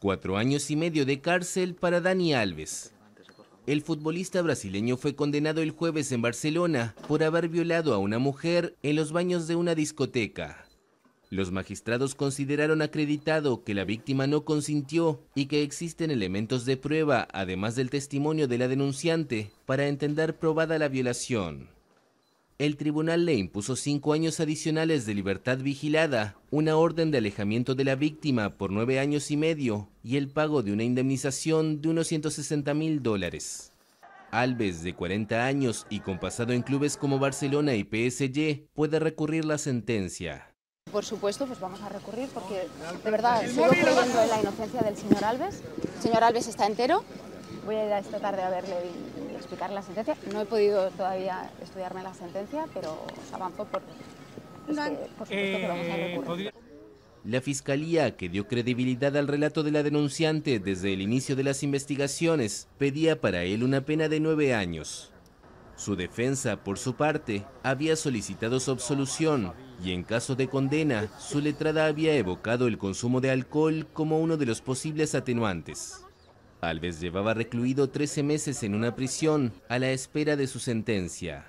Cuatro años y medio de cárcel para Dani Alves. El futbolista brasileño fue condenado el jueves en Barcelona por haber violado a una mujer en los baños de una discoteca. Los magistrados consideraron acreditado que la víctima no consintió y que existen elementos de prueba, además del testimonio de la denunciante, para entender probada la violación el tribunal le impuso cinco años adicionales de libertad vigilada, una orden de alejamiento de la víctima por nueve años y medio y el pago de una indemnización de unos 160 mil dólares. Alves, de 40 años y con pasado en clubes como Barcelona y PSG, puede recurrir la sentencia. Por supuesto, pues vamos a recurrir porque de verdad sigo creyendo en la inocencia del señor Alves. El señor Alves está entero, voy a ir esta tarde a verle y, explicar la sentencia. No he podido todavía estudiarme la sentencia, pero os avanzo por, La fiscalía, que dio credibilidad al relato de la denunciante desde el inicio de las investigaciones, pedía para él una pena de nueve años. Su defensa, por su parte, había solicitado su absolución y en caso de condena, su letrada había evocado el consumo de alcohol como uno de los posibles atenuantes. Alves llevaba recluido 13 meses en una prisión a la espera de su sentencia.